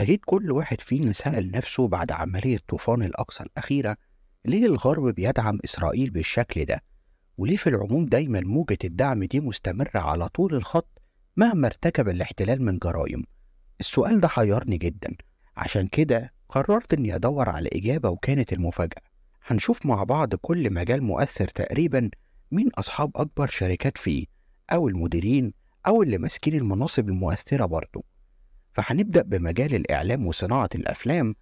أكيد كل واحد فينا سأل نفسه بعد عملية طوفان الأقصى الأخيرة ليه الغرب بيدعم إسرائيل بالشكل ده؟ وليه في العموم دايما موجة الدعم دي مستمرة على طول الخط مهما ارتكب الاحتلال من جرائم؟ السؤال ده حيرني جدا عشان كده قررت إني أدور على إجابة وكانت المفاجأة هنشوف مع بعض كل مجال مؤثر تقريبا مين أصحاب أكبر شركات فيه أو المديرين أو اللي ماسكين المناصب المؤثرة برضه فهنبدأ بمجال الإعلام وصناعة الأفلام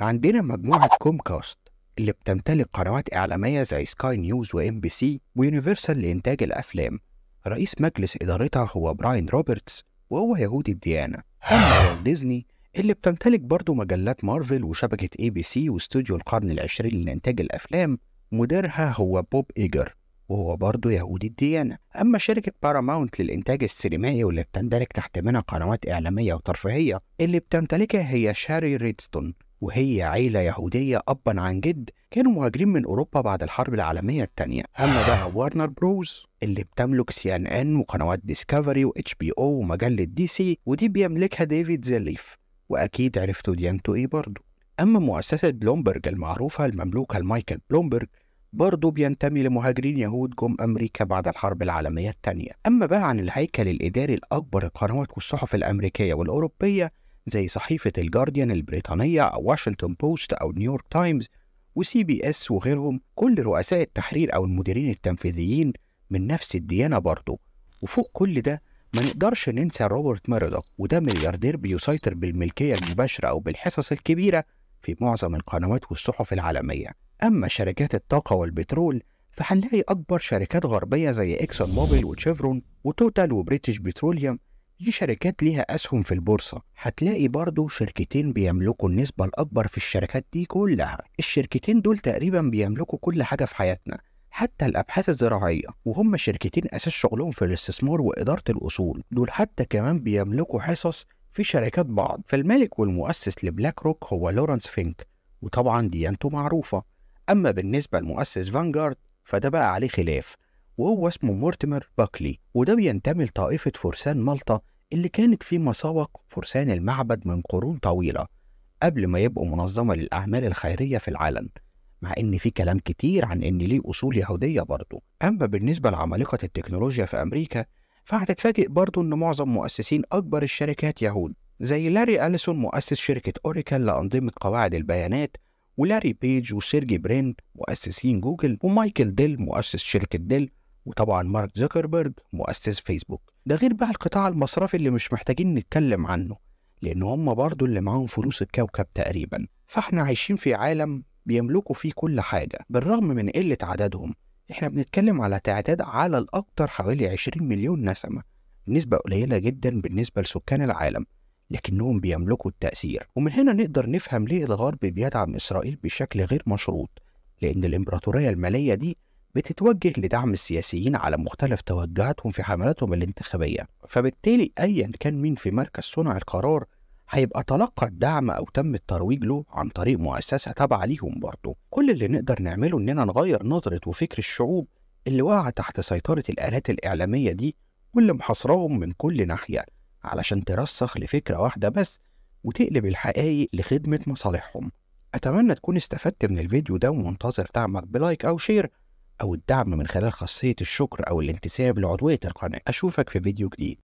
عندنا مجموعة كومكاست اللي بتمتلك قنوات إعلامية زي سكاي نيوز وإم بي سي ويونيفرسال لإنتاج الأفلام رئيس مجلس إدارتها هو براين روبرتس وهو يهودي الديانة أما والت ديزني اللي بتمتلك برضه مجلات مارفل وشبكة اي بي سي واستوديو القرن العشرين لإنتاج الأفلام مديرها هو بوب إيجر وهو برضه يهودي الديانة أما شركة باراماونت للإنتاج السينمائي واللي بتندرج تحت منها قنوات إعلامية وترفيهية اللي بتمتلكها هي شاري ريدستون وهي عيلة يهودية أبا عن جد كانوا مهاجرين من أوروبا بعد الحرب العالمية الثانية أما بقى وارنر بروز اللي بتملك سي ان ان وقنوات ديسكفري واتش بي او ومجلة دي سي ودي بيملكها ديفيد زليف وأكيد عرفتوا ديانته إيه برضه أما مؤسسة بلومبرج المعروفة المملوكة لمايكل بلومبرج برضه بينتمي لمهاجرين يهود جم أمريكا بعد الحرب العالمية الثانية أما بقى عن الهيكل الإداري الأكبر القنوات والصحف الأمريكية والأوروبية زي صحيفة الجارديان البريطانية أو واشنطن بوست أو نيويورك تايمز وسي بي اس وغيرهم كل رؤساء التحرير أو المديرين التنفيذيين من نفس الديانة برضه وفوق كل ده ما نقدرش ننسى روبرت ميردوك وده ملياردير بيسيطر بالملكية المباشرة أو بالحصص الكبيرة في معظم القنوات والصحف العالمية أما شركات الطاقة والبترول فهنلاقي أكبر شركات غربية زي إكسون موبيل وتشيفرون وتوتال وبريتش بتروليوم دي شركات ليها أسهم في البورصة هتلاقي برضو شركتين بيملكوا النسبة الأكبر في الشركات دي كلها الشركتين دول تقريبا بيملكوا كل حاجة في حياتنا حتى الأبحاث الزراعية وهم شركتين أساس شغلهم في الاستثمار وإدارة الأصول دول حتى كمان بيملكوا حصص في شركات بعض فالمالك والمؤسس لبلاك روك هو لورانس فينك وطبعا ديانته معروفة أما بالنسبة لمؤسس فانجارد فده بقى عليه خلاف وهو اسمه مورتمر باكلي وده بينتمي لطائفة فرسان مالطا اللي كانت في مساوق فرسان المعبد من قرون طويلة قبل ما يبقوا منظمة للأعمال الخيرية في العلن مع إن في كلام كتير عن إن ليه أصول يهودية برضه أما بالنسبة لعمالقة التكنولوجيا في أمريكا فهتتفاجئ برضه إن معظم مؤسسين أكبر الشركات يهود زي لاري أليسون مؤسس شركة أوريكل لأنظمة قواعد البيانات ولاري بيج وسيرجي برين مؤسسين جوجل ومايكل ديل مؤسس شركة ديل وطبعا مارك زوكربيرج مؤسس فيسبوك ده غير بقى القطاع المصرفي اللي مش محتاجين نتكلم عنه لأن هم برضو اللي معاهم فلوس الكوكب تقريبا فاحنا عايشين في عالم بيملكوا فيه كل حاجة بالرغم من قلة عددهم احنا بنتكلم على تعداد على الأكتر حوالي 20 مليون نسمة نسبة قليلة جدا بالنسبة لسكان العالم لكنهم بيملكوا التأثير ومن هنا نقدر نفهم ليه الغرب بيدعم إسرائيل بشكل غير مشروط لأن الإمبراطورية المالية دي بتتوجه لدعم السياسيين على مختلف توجهاتهم في حملاتهم الانتخابية فبالتالي أيا كان مين في مركز صنع القرار هيبقى تلقى الدعم أو تم الترويج له عن طريق مؤسسة تابعة ليهم برضه كل اللي نقدر نعمله إننا نغير نظرة وفكر الشعوب اللي واقعة تحت سيطرة الآلات الإعلامية دي واللي محاصراهم من كل ناحية علشان ترسخ لفكرة واحدة بس وتقلب الحقايق لخدمة مصالحهم أتمنى تكون استفدت من الفيديو ده ومنتظر دعمك بلايك أو شير أو الدعم من خلال خاصية الشكر أو الانتساب لعضوية القناة أشوفك في فيديو جديد